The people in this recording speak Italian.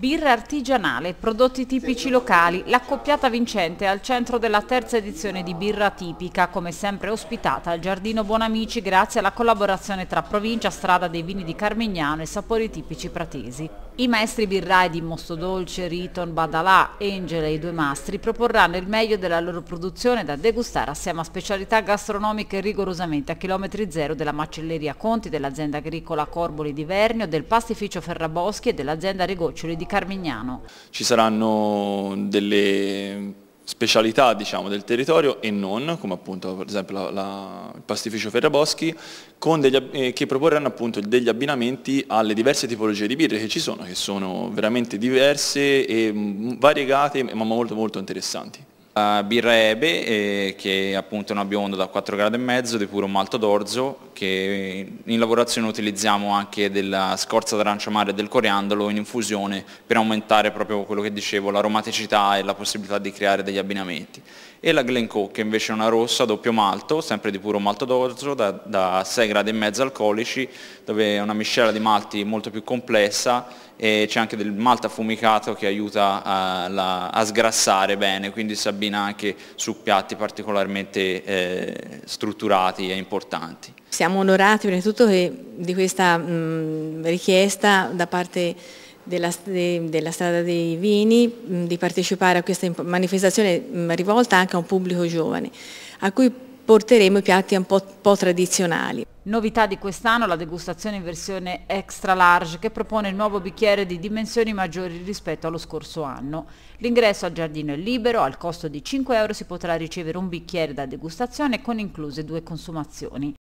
Birra artigianale, prodotti tipici locali, l'accoppiata vincente al centro della terza edizione di Birra Tipica, come sempre ospitata al Giardino Buonamici grazie alla collaborazione tra Provincia, Strada dei Vini di Carmignano e Sapori Tipici Pratesi. I maestri birrai di Mostodolce, Riton, Badalà, Engel e i due mastri proporranno il meglio della loro produzione da degustare assieme a specialità gastronomiche rigorosamente a chilometri zero della macelleria Conti, dell'azienda agricola Corboli di Vernio, del pastificio Ferraboschi e dell'azienda Regoccioli di Carmignano. Ci saranno delle specialità diciamo, del territorio e non, come appunto per esempio la, la, il pastificio Ferraboschi, degli, eh, che proporranno appunto degli abbinamenti alle diverse tipologie di birre che ci sono, che sono veramente diverse e variegate ma molto molto interessanti birra Ebe, eh, che è appunto una bionda da 4 gradi e mezzo di puro malto d'orzo, che in lavorazione utilizziamo anche della scorza d'arancia mare e del coriandolo in infusione per aumentare proprio quello che dicevo, l'aromaticità e la possibilità di creare degli abbinamenti. E la Glencoe, che invece è una rossa doppio malto, sempre di puro malto d'orzo, da, da 6 gradi e mezzo alcolici, dove è una miscela di malti molto più complessa e c'è anche del malto affumicato che aiuta eh, a, a sgrassare bene, quindi si abbina cucina anche su piatti particolarmente eh, strutturati e importanti. Siamo onorati innanzitutto di questa mh, richiesta da parte della, de, della, strada dei vini mh, di partecipare a questa manifestazione mh, rivolta anche a un pubblico giovane, a cui porteremo i piatti un po', un po tradizionali. Novità di quest'anno la degustazione in versione extra large che propone il nuovo bicchiere di dimensioni maggiori rispetto allo scorso anno. L'ingresso al giardino è libero, al costo di 5 euro si potrà ricevere un bicchiere da degustazione con incluse due consumazioni.